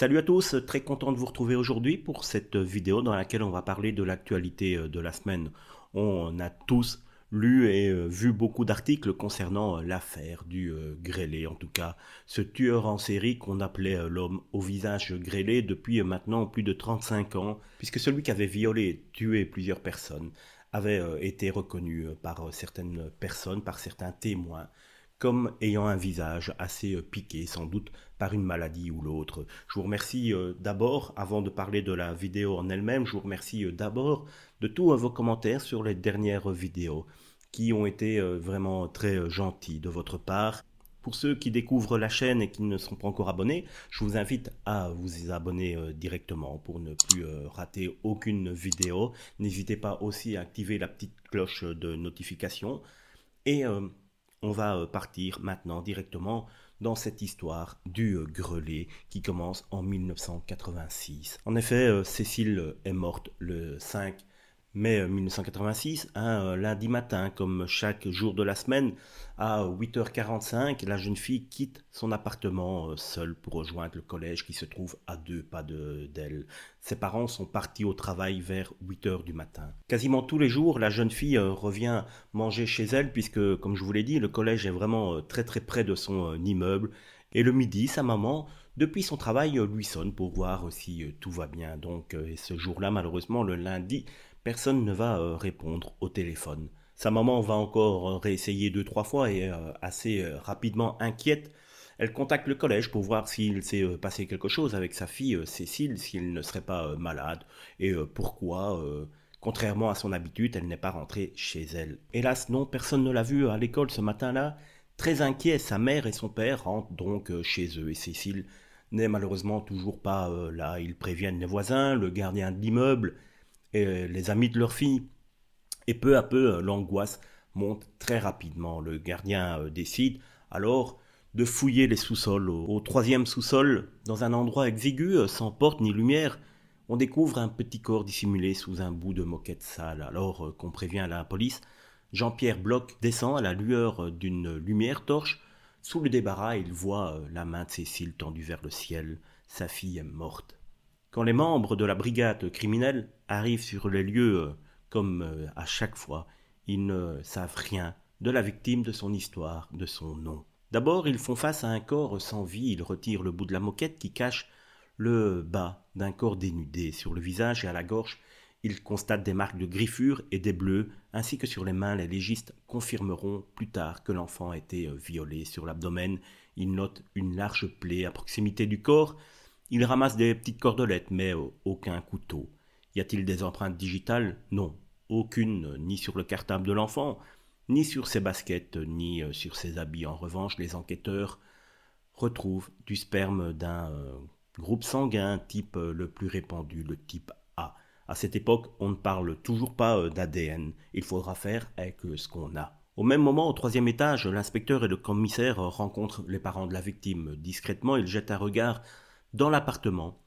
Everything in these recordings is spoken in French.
Salut à tous, très content de vous retrouver aujourd'hui pour cette vidéo dans laquelle on va parler de l'actualité euh, de la semaine. On a tous lu et euh, vu beaucoup d'articles concernant euh, l'affaire du grêlé, en tout cas ce tueur en série qu'on appelait l'homme au visage grêlé depuis maintenant plus de 35 ans, puisque celui qui avait violé et tué plusieurs personnes avait été reconnu par certaines personnes, par certains témoins, comme ayant un visage assez piqué, sans doute par une maladie ou l'autre. Je vous remercie euh, d'abord, avant de parler de la vidéo en elle-même, je vous remercie euh, d'abord de tous euh, vos commentaires sur les dernières vidéos qui ont été vraiment très gentils de votre part. Pour ceux qui découvrent la chaîne et qui ne sont pas encore abonnés, je vous invite à vous abonner directement pour ne plus rater aucune vidéo. N'hésitez pas aussi à activer la petite cloche de notification. Et on va partir maintenant directement dans cette histoire du euh, grelet qui commence en 1986. En effet, euh, Cécile est morte le 5 mai 1986, euh, un euh, lundi matin, comme chaque jour de la semaine, à 8h45, la jeune fille quitte son appartement euh, seule pour rejoindre le collège qui se trouve à deux pas d'elle. Ses parents sont partis au travail vers 8h du matin. Quasiment tous les jours, la jeune fille revient manger chez elle puisque, comme je vous l'ai dit, le collège est vraiment très très près de son immeuble. Et le midi, sa maman depuis son travail, euh, lui sonne pour voir euh, si euh, tout va bien. Donc, ce jour-là, malheureusement, le lundi, personne ne va répondre au téléphone. Sa maman va encore réessayer deux, trois fois et assez rapidement inquiète. Elle contacte le collège pour voir s'il s'est passé quelque chose avec sa fille Cécile, s'il ne serait pas malade et pourquoi Contrairement à son habitude, elle n'est pas rentrée chez elle. Hélas, non, personne ne l'a vue à l'école ce matin-là. Très inquiet, sa mère et son père rentrent donc chez eux et Cécile n'est malheureusement toujours pas euh, là. Ils préviennent les voisins, le gardien de l'immeuble et les amis de leur fille. Et peu à peu, euh, l'angoisse monte très rapidement. Le gardien euh, décide alors de fouiller les sous-sols. au troisième sous-sol, dans un endroit exigu, sans porte ni lumière, on découvre un petit corps dissimulé sous un bout de moquette sale. Alors qu'on prévient la police, Jean-Pierre Bloch descend à la lueur d'une lumière torche sous le débarras, il voit euh, la main de Cécile tendue vers le ciel. Sa fille morte. Quand les membres de la brigade criminelle arrivent sur les lieux, euh, comme euh, à chaque fois, ils ne savent rien de la victime, de son histoire, de son nom. D'abord, ils font face à un corps sans vie. Ils retirent le bout de la moquette qui cache le bas d'un corps dénudé. Sur le visage et à la gorge, ils constatent des marques de griffures et des bleus ainsi que sur les mains, les légistes confirmeront plus tard que l'enfant a été euh, violé sur l'abdomen. Ils notent une large plaie à proximité du corps. Ils ramassent des petites cordelettes, mais euh, aucun couteau. Y a-t-il des empreintes digitales Non, aucune, euh, ni sur le cartable de l'enfant, ni sur ses baskets, ni sur ses habits. En revanche, les enquêteurs retrouvent du sperme d'un groupe sanguin, type le plus répandu, le type à cette époque, on ne parle toujours pas euh, d'ADN. Il faudra faire avec euh, ce qu'on a. Au même moment, au troisième étage, l'inspecteur et le commissaire euh, rencontrent les parents de la victime. Discrètement, ils jettent un regard dans l'appartement.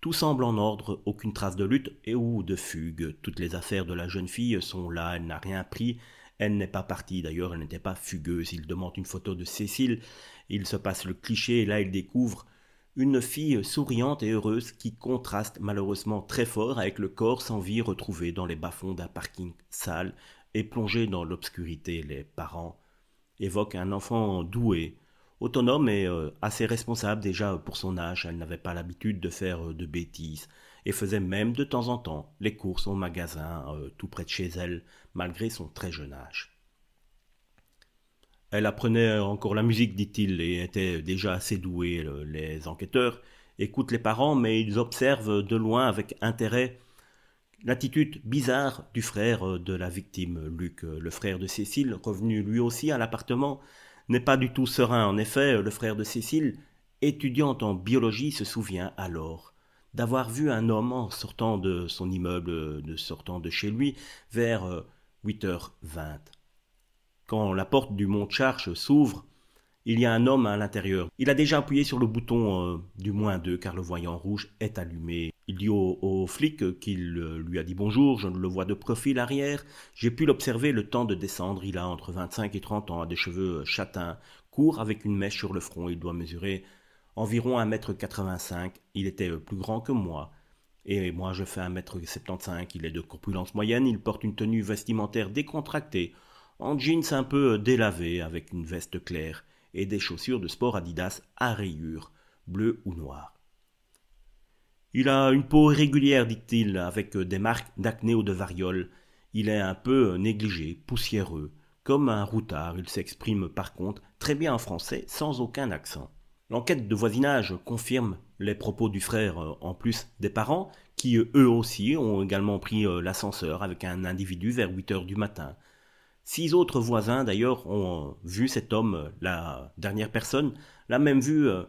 Tout semble en ordre, aucune trace de lutte et ou de fugue. Toutes les affaires de la jeune fille sont là, elle n'a rien pris, elle n'est pas partie. D'ailleurs, elle n'était pas fugueuse. Il demande une photo de Cécile, il se passe le cliché et là, il découvre. Une fille souriante et heureuse qui contraste malheureusement très fort avec le corps sans vie retrouvé dans les bas-fonds d'un parking sale et plongé dans l'obscurité. Les parents évoquent un enfant doué, autonome et euh, assez responsable déjà pour son âge. Elle n'avait pas l'habitude de faire euh, de bêtises et faisait même de temps en temps les courses au magasin euh, tout près de chez elle, malgré son très jeune âge. Elle apprenait encore la musique, dit-il, et était déjà assez douée. Les enquêteurs écoutent les parents, mais ils observent de loin avec intérêt l'attitude bizarre du frère de la victime, Luc. Le frère de Cécile, revenu lui aussi à l'appartement, n'est pas du tout serein. En effet, le frère de Cécile, étudiant en biologie, se souvient alors d'avoir vu un homme en sortant de son immeuble, de sortant de chez lui, vers 8h20. Euh, quand la porte du mont Charge s'ouvre, il y a un homme à l'intérieur. Il a déjà appuyé sur le bouton euh, du moins deux car le voyant rouge est allumé. Il dit au, flic qu'il euh, lui a dit bonjour, je le vois de profil arrière. J'ai pu l'observer le temps de descendre. Il a entre 25 et 30 ans, a des cheveux euh, châtains, courts avec une mèche sur le front. Il doit mesurer environ 1m85. Il était plus grand que moi. Et moi je fais 1m75. Il est de corpulence moyenne, il porte une tenue vestimentaire décontractée en jeans un peu euh, délavés avec une veste claire et des chaussures de sport Adidas à rayures, bleues ou noires. Il a une peau irrégulière, dit-il, avec euh, des marques d'acné ou de variole. Il est un peu euh, négligé, poussiéreux. Comme un routard, il s'exprime par contre très bien en français, sans aucun accent. L'enquête de voisinage confirme les propos du frère, en plus des parents, qui eux aussi ont également pris l'ascenseur avec un individu vers 8 heures du matin, Six autres voisins, d'ailleurs, ont euh, vu cet homme, euh, la dernière personne, l'a même vu euh,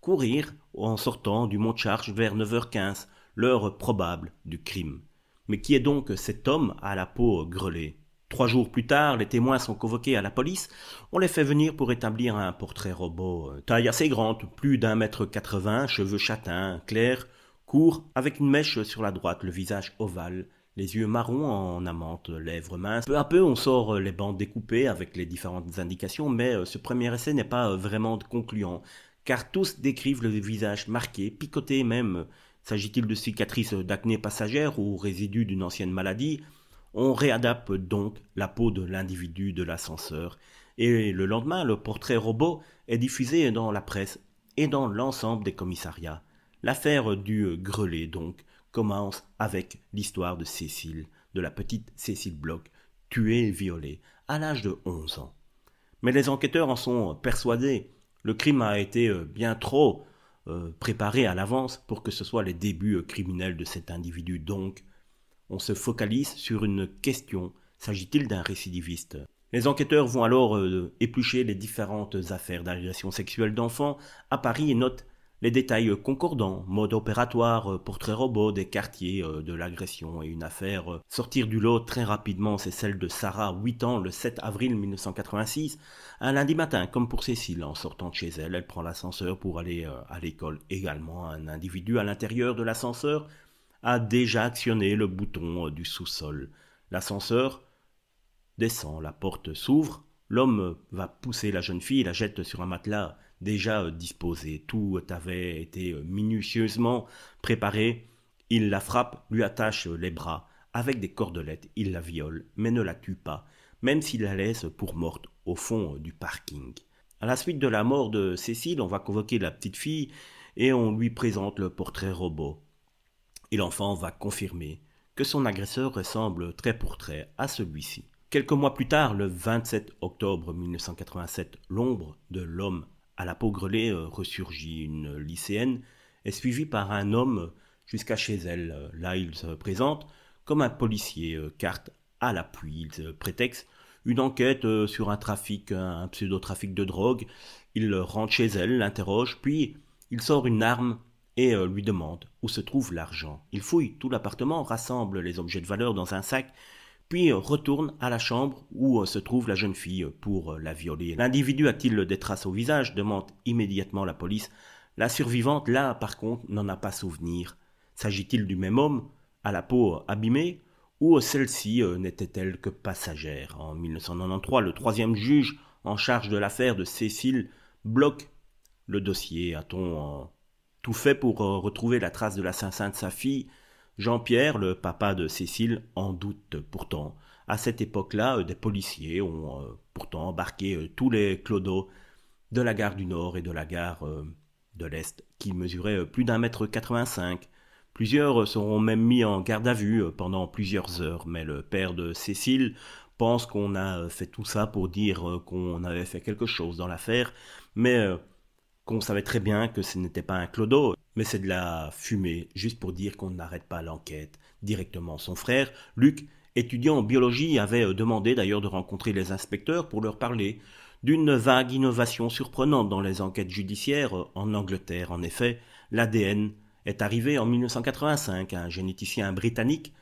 courir en sortant du mont Charge vers 9h15, l'heure probable du crime. Mais qui est donc cet homme à la peau grelée Trois jours plus tard, les témoins sont convoqués à la police. On les fait venir pour établir un portrait robot. Taille assez grande, plus d'un mètre quatre-vingts, cheveux châtains, clairs, court, avec une mèche sur la droite, le visage ovale, les yeux marrons en amante, lèvres minces. Peu à peu, on sort euh, les bandes découpées avec les différentes indications, mais euh, ce premier essai n'est pas euh, vraiment concluant, car tous décrivent le visage marqué, picoté même. S'agit-il de cicatrices d'acné passagère ou résidus d'une ancienne maladie On réadapte donc la peau de l'individu de l'ascenseur. Et le lendemain, le portrait robot est diffusé dans la presse et dans l'ensemble des commissariats. L'affaire du grelé donc commence avec l'histoire de Cécile, de la petite Cécile Bloch, tuée et violée à l'âge de 11 ans. Mais les enquêteurs en sont persuadés. Le crime a été euh, bien trop euh, préparé à l'avance pour que ce soit les débuts euh, criminels de cet individu. Donc, on se focalise sur une question. S'agit-il d'un récidiviste Les enquêteurs vont alors éplucher les différentes affaires d'agression sexuelle d'enfants à Paris et notent les détails concordants, mode opératoire, euh, portrait robot des quartiers euh, de l'agression et une affaire euh, sortir du lot très rapidement, c'est celle de Sarah, 8 ans, le 7 avril 1986. Un lundi matin, comme pour Cécile, en sortant de chez elle, elle prend l'ascenseur pour aller à l'école également. Un individu à l'intérieur de l'ascenseur a déjà actionné le bouton du sous-sol. L'ascenseur descend, la porte s'ouvre, l'homme va pousser la jeune fille, la jette sur un matelas déjà euh, disposé, tout euh, avait été euh, minutieusement préparé. Il la frappe, lui attache les bras, avec des cordelettes, il la viole, mais ne la tue pas, même s'il la laisse pour morte au fond du parking. À la suite de la mort de Cécile, on va convoquer la petite fille et on lui présente le portrait robot. Et l'enfant va confirmer que son agresseur ressemble très pour trait à celui-ci. Quelques mois plus tard, le 27 octobre 1987, l'ombre de l'homme à la peau grelée euh, ressurgit une lycéenne, est suivie par un homme jusqu'à chez elle. Euh, là, il se présente comme un policier, euh, carte à l'appui. Il prétexte une enquête sur un trafic, un pseudo-trafic de drogue. Il rentre chez elle, l'interroge, puis il sort une arme et lui demande où se trouve l'argent. Il fouille tout l'appartement, rassemble les objets de valeur dans un sac, puis retourne à la chambre où euh, se trouve la jeune fille pour euh, la violer. L'individu a-t-il des traces au visage demande immédiatement la police. La survivante, là, par contre, n'en a pas souvenir. S'agit-il du même homme, à la peau euh, abîmée, ou celle-ci n'était-elle que passagère En 1993, le troisième juge en charge de l'affaire de Cécile bloque le dossier. A-t-on tout fait pour retrouver la trace de l'assassin de sa fille Jean-Pierre, le papa de Cécile, en doute pourtant. À cette époque-là, euh, des policiers ont euh, pourtant embarqué euh, tous les clodos de la gare du Nord et de la gare de l'Est, qui mesuraient plus d'un mètre quatre-vingt-cinq. Plusieurs seront même mis en garde à vue pendant plusieurs heures, mais le père de Cécile pense qu'on a fait tout ça pour dire qu'on avait fait quelque chose dans l'affaire, mais qu'on savait très bien que ce n'était pas un clodo. Mais c'est de la fumée, juste pour dire qu'on n'arrête pas l'enquête directement. Son frère, Luc, étudiant en biologie, avait euh, demandé d'ailleurs de rencontrer les inspecteurs pour leur parler d'une vague innovation surprenante dans les enquêtes judiciaires euh, en Angleterre. En effet, l'ADN est arrivé en 1985 un généticien britannique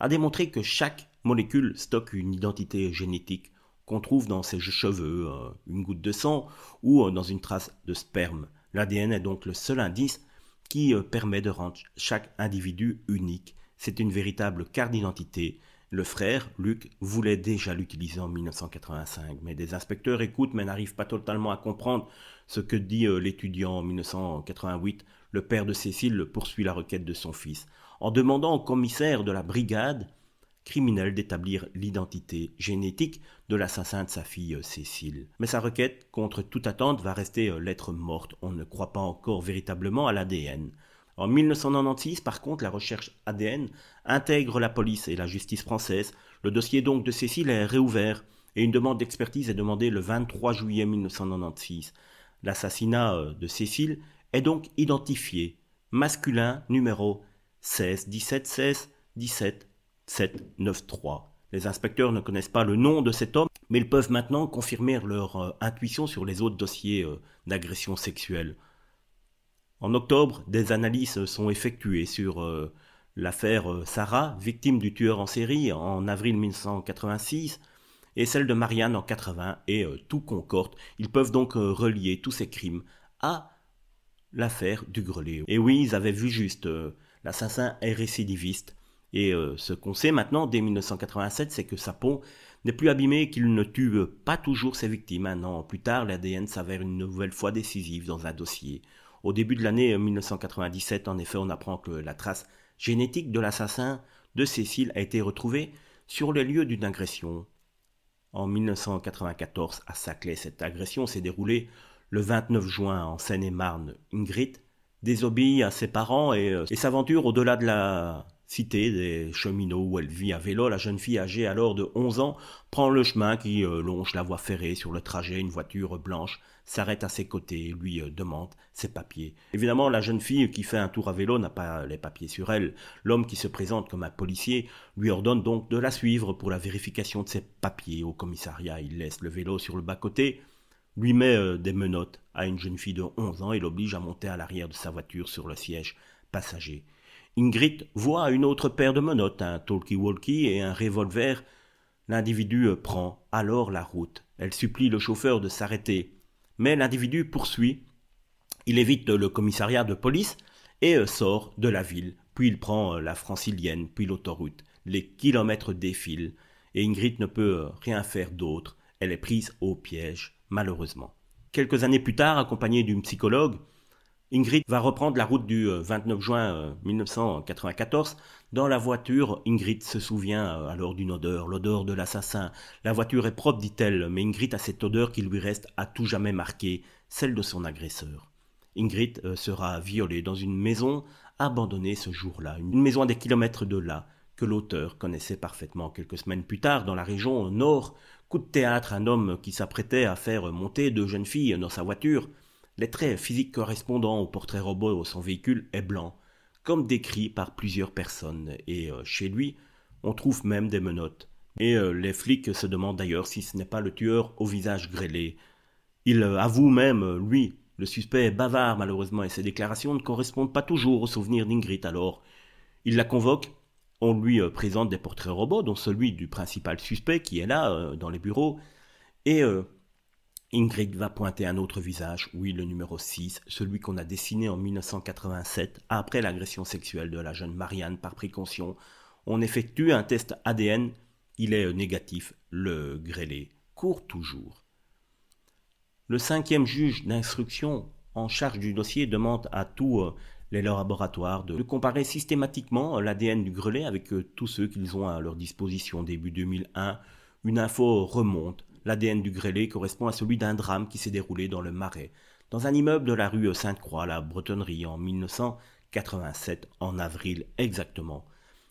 a démontré que chaque molécule stocke une identité génétique qu'on trouve dans ses cheveux, euh, une goutte de sang ou dans une trace de sperme. L'ADN est donc le seul indice qui euh, permet de rendre chaque individu unique. C'est une véritable carte d'identité. Le frère, Luc, voulait déjà l'utiliser en 1985, mais des inspecteurs écoutent mais n'arrivent pas totalement à comprendre ce que dit euh, l'étudiant en 1988. Le père de Cécile poursuit la requête de son fils en demandant au commissaire de la brigade criminel d'établir l'identité génétique de l'assassin de sa fille euh, Cécile. Mais sa requête, contre toute attente, va rester euh, lettre morte. On ne croit pas encore véritablement à l'ADN. En 1996, par contre, la recherche ADN intègre la police et la justice française. Le dossier donc de Cécile est réouvert et une demande d'expertise est demandée le 23 juillet 1996. L'assassinat euh, de Cécile est donc identifié masculin numéro 16 17 16 17 793. Les inspecteurs ne connaissent pas le nom de cet homme, mais ils peuvent maintenant confirmer leur euh, intuition sur les autres dossiers euh, d'agression sexuelle. En octobre, des analyses sont effectuées sur euh, l'affaire Sarah, victime du tueur en série en avril 1986, et celle de Marianne en 80, et tout concorde. Ils peuvent donc relier tous ces crimes à l'affaire du grelé. Et oui, ils avaient vu juste. L'assassin est récidiviste. Et euh, ce qu'on sait maintenant, dès 1987, c'est que Sapon n'est plus abîmé qu'il ne tue pas toujours ses victimes. Un an plus tard, l'ADN s'avère une nouvelle fois décisive dans un dossier. Au début de l'année 1997, euh, en effet, on apprend que la trace génétique de l'assassin de Cécile a été retrouvée sur les lieux d'une agression. En 1994, à Saclay, cette agression s'est déroulée le 29 juin en Seine-et-Marne. Ingrid désobéit à ses parents et euh, s'aventure au-delà de la cité des cheminots où elle vit à vélo, la jeune fille âgée alors de 11 ans prend le chemin qui euh, longe la voie ferrée. Sur le trajet, une voiture blanche s'arrête à ses côtés, lui euh, demande ses papiers. Évidemment, la jeune fille qui fait un tour à vélo n'a pas les papiers sur elle. L'homme qui se présente comme un policier lui ordonne donc de la suivre pour la vérification de ses papiers au commissariat. Il laisse le vélo sur le bas-côté lui met euh, des menottes à une jeune fille de 11 ans et l'oblige à monter à l'arrière de sa voiture sur le siège passager. Ingrid voit une autre paire de menottes, un talkie-walkie et un revolver. L'individu prend alors la route. Elle supplie le chauffeur de s'arrêter. Mais l'individu poursuit. Il évite le commissariat de police et euh, sort de la ville. Puis il prend euh, la francilienne, puis l'autoroute. Les kilomètres défilent et Ingrid ne peut euh, rien faire d'autre. Elle est prise au piège, malheureusement. Quelques années plus tard, accompagnée d'une psychologue, Ingrid va reprendre la route du 29 euh, juin 1994. Euh, dans la voiture, Ingrid se souvient alors euh, d'une odeur, l'odeur de l'assassin. La voiture est propre, dit-elle, mais Ingrid a cette odeur qui lui reste à tout jamais marquée, celle de son agresseur. Ingrid sera violée dans une maison abandonnée ce jour-là, une maison à des kilomètres de là, que l'auteur connaissait parfaitement. Quelques semaines plus tard, dans la région nord, coup de théâtre, un homme qui s'apprêtait à faire monter deux jeunes filles dans sa voiture les traits physiques correspondant au portrait robot son véhicule est blanc, comme décrit par plusieurs personnes, et euh, chez lui, on trouve même des menottes. Et euh, les flics se demandent d'ailleurs si ce n'est pas le tueur au visage grêlé. Il euh, avoue même, lui, le suspect est bavard malheureusement et ses déclarations ne correspondent pas toujours au souvenir d'Ingrid alors. Il la convoque, on lui présente des portraits robots dont celui du principal suspect qui est là dans les bureaux et Ingrid va pointer un autre visage, oui le numéro 6, celui qu'on a dessiné en 1987 après l'agression sexuelle de la jeune Marianne par précaution. On effectue un test ADN, il est euh, négatif, le grêlé court toujours. Le cinquième juge d'instruction en charge du dossier demande à tous euh, les laboratoires de comparer systématiquement euh, l'ADN du Grelet avec tous ceux qu'ils ont à leur disposition début 2001. Une info remonte L'ADN du grêlé correspond à celui d'un drame qui s'est déroulé dans le Marais, dans un immeuble de la rue Sainte-Croix, la Bretonnerie, en 1987, en avril exactement.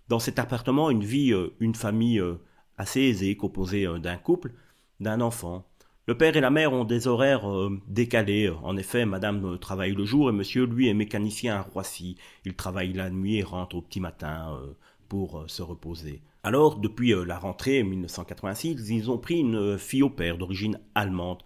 Dans cet appartement, une vie, euh, une famille euh, assez aisée, composée euh, d'un couple, d'un enfant. Le père et la mère ont des horaires décalés. En effet, madame travaille le jour et monsieur, lui, est mécanicien à Roissy. Il travaille la nuit et rentre au petit matin pour se reposer. Alors, depuis euh, la rentrée 1986, ils ont pris une euh, fille au père d'origine allemande.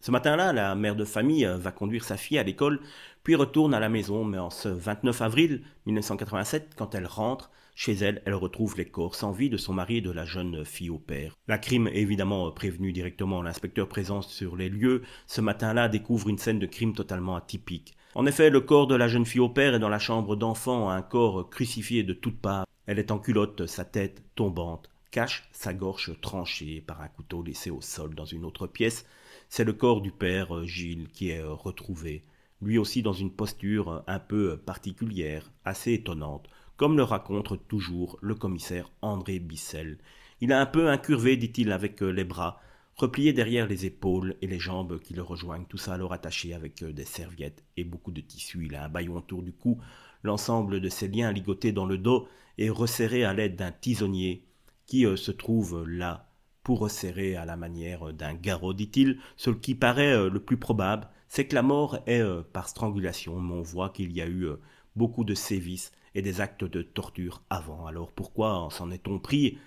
Ce matin-là, la mère de famille euh, va conduire sa fille à l'école, puis retourne à la maison, mais en ce 29 avril 1987, quand elle rentre, chez elle, elle retrouve les corps sans vie de son mari et de la jeune fille au père. La crime est évidemment prévenue directement. L'inspecteur présent sur les lieux ce matin-là découvre une scène de crime totalement atypique. En effet, le corps de la jeune fille au père est dans la chambre d'enfant, un corps crucifié de toutes parts. Elle est en culotte, sa tête tombante cache sa gorge tranchée par un couteau laissé au sol dans une autre pièce. C'est le corps du père euh, Gilles qui est euh, retrouvé, lui aussi dans une posture euh, un peu particulière, assez étonnante, comme le raconte toujours le commissaire André Bissel. Il a un peu incurvé, dit-il, avec les bras, repliés derrière les épaules et les jambes qui le rejoignent, tout ça alors attaché avec des serviettes et beaucoup de tissu. Il a un baillon autour du cou, l'ensemble de ces liens ligotés dans le dos et resserré à l'aide d'un tisonnier qui euh, se trouve là pour resserrer à la manière d'un garrot, dit-il. Ce qui paraît euh, le plus probable, c'est que la mort est euh, par strangulation, mais on voit qu'il y a eu beaucoup de sévices et des actes de torture avant. Alors pourquoi s'en est-on pris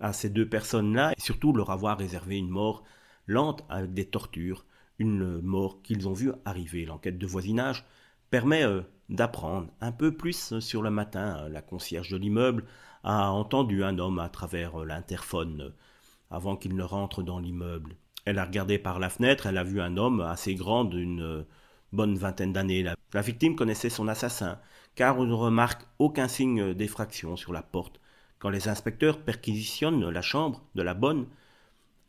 à ces deux personnes-là et surtout leur avoir réservé une mort lente avec des tortures, une mort qu'ils ont vue arriver. L'enquête de voisinage permet euh, d'apprendre un peu plus euh, sur le matin. Euh, la concierge de l'immeuble a entendu un homme à travers l'interphone avant qu'il ne rentre dans l'immeuble. Elle a regardé par la fenêtre, elle a vu un homme assez grand d'une bonne vingtaine d'années. La victime connaissait son assassin, car on ne remarque aucun signe d'effraction sur la porte. Quand les inspecteurs perquisitionnent la chambre de la bonne,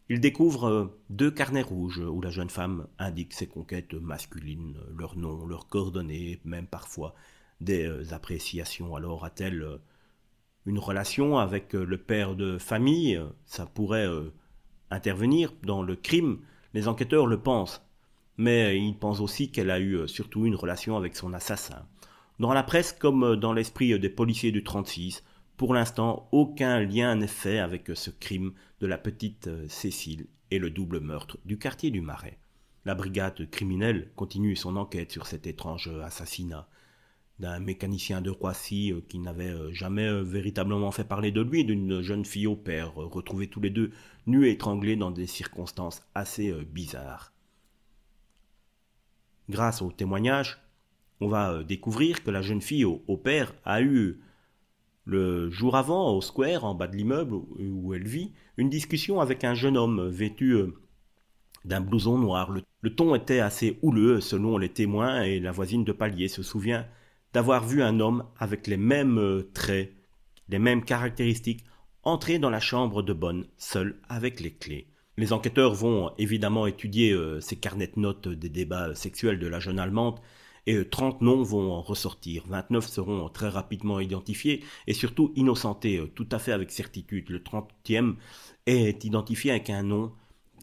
il découvre euh, deux carnets rouges où la jeune femme indique ses conquêtes masculines, leurs noms, leurs coordonnées, même parfois des euh, appréciations. Alors a-t-elle euh, une relation avec le père de famille Ça pourrait intervenir dans le crime. Les enquêteurs le pensent. Mais ils pensent aussi qu'elle a eu surtout une relation avec son assassin. Dans la presse comme dans l'esprit des policiers du 36, pour l'instant, aucun lien n'est fait avec euh, ce crime de la petite euh, Cécile et le double meurtre du quartier du Marais. La brigade criminelle continue son enquête sur cet étrange assassinat d'un mécanicien de Roissy euh, qui n'avait jamais véritablement fait parler de lui, d'une jeune fille au père, retrouvée tous les deux nus et étranglés dans des circonstances assez bizarres. Grâce au témoignage, on va découvrir que la jeune fille au, père a eu le jour avant, au square, en bas de l'immeuble où elle vit, une discussion avec un jeune homme vêtu euh, d'un blouson noir. Le, ton était assez houleux selon les témoins et la voisine de palier se souvient d'avoir vu un homme avec les mêmes euh, traits, les mêmes caractéristiques, entrer dans la chambre de Bonne, seul avec les clés. Les enquêteurs vont évidemment étudier euh, ces carnets de notes des débats sexuels de la jeune Allemande et 30 euh, noms vont en ressortir. 29 seront euh, très rapidement identifiés et surtout innocentés euh, tout à fait avec certitude. Le 30e est identifié avec un nom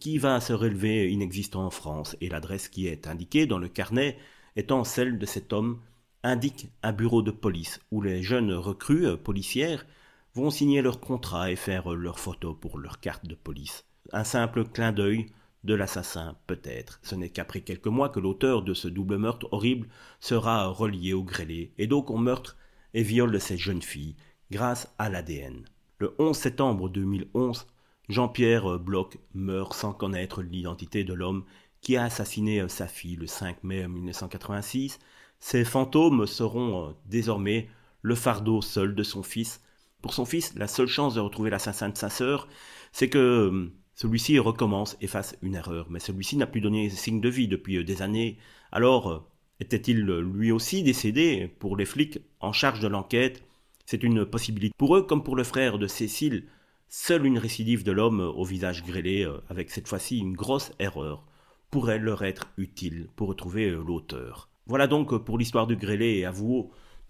qui va se relever inexistant en France et l'adresse qui est indiquée dans le carnet étant celle de cet homme indique un bureau de police où les jeunes recrues policières vont signer leur contrat et faire leurs photos pour leur carte de police. Un simple clin d'œil de l'assassin peut-être. Ce n'est qu'après quelques mois que l'auteur de ce double meurtre horrible sera relié au grêlé et donc on meurtre et viole de cette jeunes filles grâce à l'ADN. Le 11 septembre 2011, Jean-Pierre Bloch meurt sans connaître l'identité de l'homme qui a assassiné sa fille le 5 mai 1986. Ces fantômes seront euh, désormais le fardeau seul de son fils. Pour son fils, la seule chance de retrouver l'assassin de sa sœur, c'est que euh, celui-ci recommence et fasse une erreur, mais celui-ci n'a plus donné signe de vie depuis euh, des années. Alors, euh, était-il euh, lui aussi décédé Pour les flics en charge de l'enquête, c'est une possibilité. Pour eux, comme pour le frère de Cécile, seule une récidive de l'homme au visage grêlé, avec cette fois-ci une grosse erreur, pourrait leur être utile pour retrouver l'auteur. Voilà donc pour l'histoire du Grêlé et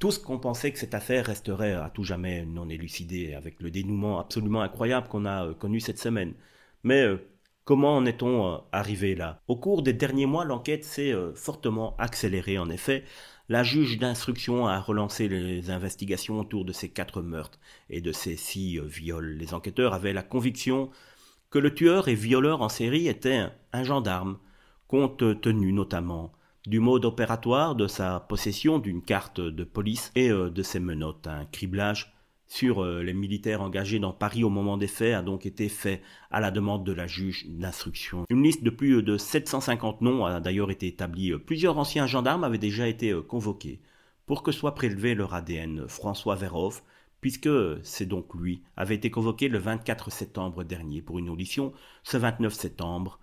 tout ce qu'on pensait que cette affaire resterait à tout jamais non élucidée, avec le dénouement absolument incroyable qu'on a connu cette semaine. Mais euh, comment en est-on euh, arrivé là Au cours des derniers mois, l'enquête s'est euh, fortement accélérée en effet. La juge d'instruction a relancé les investigations autour de ces quatre meurtres et de ces six viols. Les enquêteurs avaient la conviction que le tueur et violeur en série était un gendarme, compte tenu notamment du mode opératoire de sa possession d'une carte de police et de ses menottes, un criblage sur euh, les militaires engagés dans Paris au moment des faits a donc été fait à la demande de la juge d'instruction. Une liste de plus de 750 noms a d'ailleurs été établie. Plusieurs anciens gendarmes avaient déjà été euh, convoqués pour que soit prélevé leur ADN. François Verhoff, puisque c'est donc lui, avait été convoqué le 24 septembre dernier pour une audition ce 29 septembre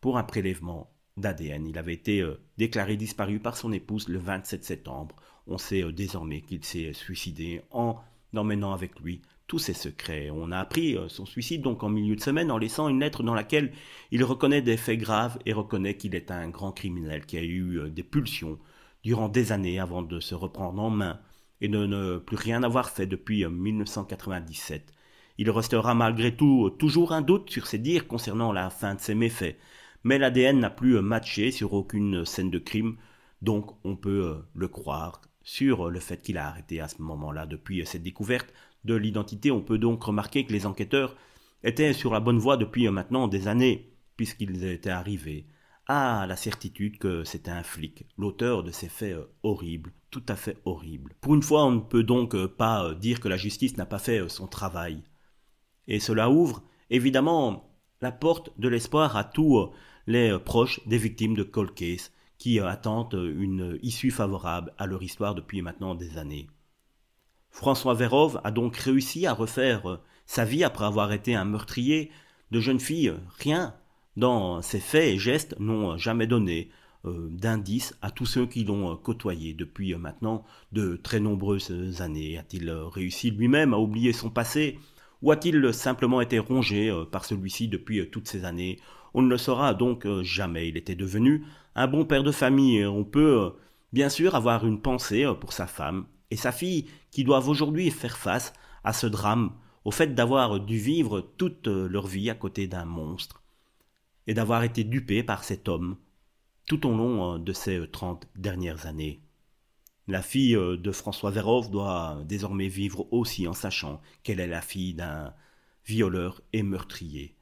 pour un prélèvement d'ADN. Il avait été euh, déclaré disparu par son épouse le 27 septembre. On sait désormais qu'il s'est suicidé en emmenant avec lui tous ses secrets. On a appris euh, son suicide donc en milieu de semaine en laissant une lettre dans laquelle il reconnaît des faits graves et reconnaît qu'il est un grand criminel qui a eu euh, des pulsions durant des années avant de se reprendre en main et de ne plus rien avoir fait depuis 1997. Euh, il restera malgré tout toujours un doute sur ses dires concernant la fin de ses méfaits, mais l'ADN n'a plus matché sur aucune scène de crime, donc on peut le croire sur euh, le fait qu'il a arrêté à ce moment-là depuis euh, cette découverte de l'identité. On peut donc remarquer que les enquêteurs étaient sur la bonne voie depuis euh, maintenant des années, puisqu'ils étaient arrivés à la certitude que c'était un flic, l'auteur de ces faits horribles, tout à fait horribles. Pour une fois, on ne peut donc pas dire que la justice n'a pas fait son travail. Et cela ouvre, évidemment, la porte de l'espoir à tous les proches des victimes de Cold Case qui euh, attendent euh, une issue favorable à leur histoire depuis maintenant des années. François Vérov a donc réussi à refaire euh, sa vie après avoir été un meurtrier de jeunes filles. Rien dans ses faits et gestes n'ont jamais donné d'indice à tous ceux qui l'ont côtoyé depuis maintenant de très nombreuses années. A-t-il réussi lui-même à oublier son passé ou a-t-il simplement été rongé par celui-ci depuis toutes ces années On ne le saura donc jamais. Il était devenu un bon père de famille, euh, on peut euh, bien sûr avoir une pensée euh, pour sa femme et sa fille qui doivent aujourd'hui faire face à ce drame, au fait d'avoir dû vivre toute leur vie à côté d'un monstre et d'avoir été dupé par cet homme tout au long de ces trente dernières années. La fille de François Verhoeven doit désormais vivre aussi en sachant qu'elle est la fille d'un violeur et meurtrier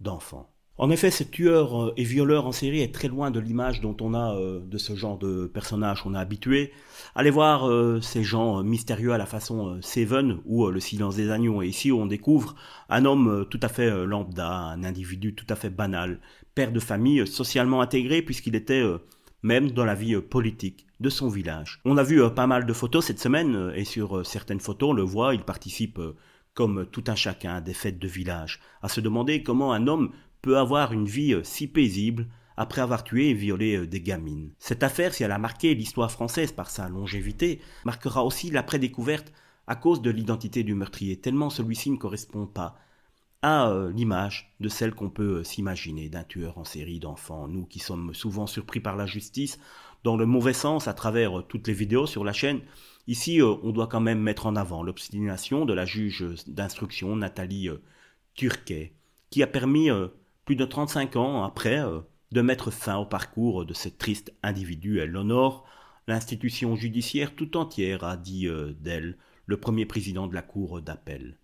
d'enfants. En effet, ce tueur euh, et violeur en série est très loin de l'image dont on a euh, de ce genre de personnage qu'on a habitué. Allez voir euh, ces gens mystérieux à la façon Seven ou Le silence des agneaux. Et ici, on découvre un homme tout à fait lambda, un individu tout à fait banal, père de famille socialement intégré puisqu'il était même dans la vie politique de son village. On a vu pas mal de photos cette semaine et sur certaines photos, on le voit, il participe comme tout un chacun des fêtes de village, à se demander comment un homme avoir une vie euh, si paisible après avoir tué et violé euh, des gamines. Cette affaire, si elle a marqué l'histoire française par sa longévité, marquera aussi l'après-découverte à cause de l'identité du meurtrier, tellement celui-ci ne correspond pas à euh, l'image de celle qu'on peut s'imaginer d'un tueur en série d'enfants. Nous qui sommes souvent surpris par la justice, dans le mauvais sens, à travers toutes les vidéos sur la chaîne, ici on doit quand même mettre en avant l'obstination de la juge d'instruction Nathalie Turquet, qui a permis plus de 35 ans après, euh, de mettre fin au parcours de ce triste individu. Elle l'honore l'institution judiciaire tout entière, a dit euh, d'elle le premier président de la Cour d'appel.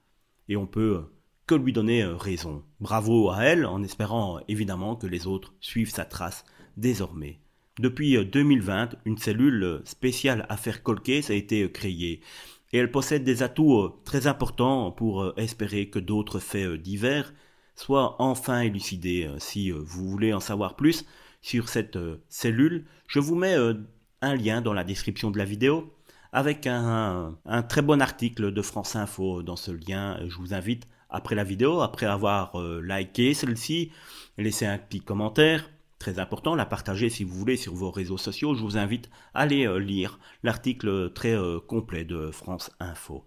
Et on peut euh, que lui donner raison. Bravo à elle, en espérant évidemment que les autres suivent sa trace désormais. Depuis 2020, une cellule spéciale à faire colquer a été créée et elle possède des atouts très importants pour espérer que d'autres faits divers soit enfin élucidé. Euh, si euh, vous voulez en savoir plus sur cette euh, cellule, je vous mets un lien dans la description de la vidéo avec un, très bon article de France Info dans ce lien. Je vous invite après la vidéo, après avoir liké celle-ci, laisser un petit commentaire, très important, la partager si vous voulez sur vos réseaux sociaux. Je vous invite à aller lire l'article très complet de France Info.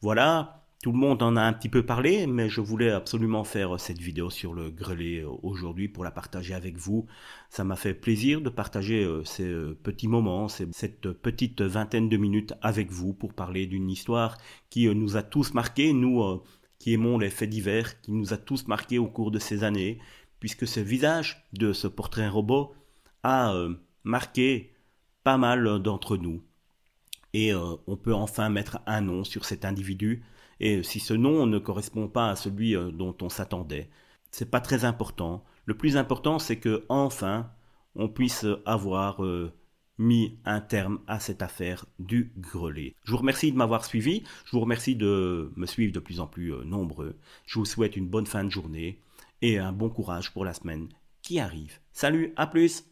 Voilà, tout le monde en a un petit peu parlé, mais je voulais absolument faire cette vidéo sur le grelé euh, aujourd'hui pour la partager avec vous. Ça m'a fait plaisir de partager euh, ces euh, petits moments, cette petite vingtaine de minutes avec vous pour parler d'une histoire qui nous a tous marqués, nous qui aimons les faits divers, qui nous a tous marqués au cours de ces années, puisque ce visage de ce portrait robot a marqué pas mal d'entre nous. Et on peut enfin mettre un nom sur cet individu et si ce nom ne correspond pas à celui euh, dont on s'attendait, ce n'est pas très important. Le plus important, c'est que enfin, on puisse avoir euh, mis un terme à cette affaire du grelé. Je vous remercie de m'avoir suivi. Je vous remercie de me suivre de plus en plus euh, nombreux. Je vous souhaite une bonne fin de journée et un bon courage pour la semaine qui arrive. Salut, à plus.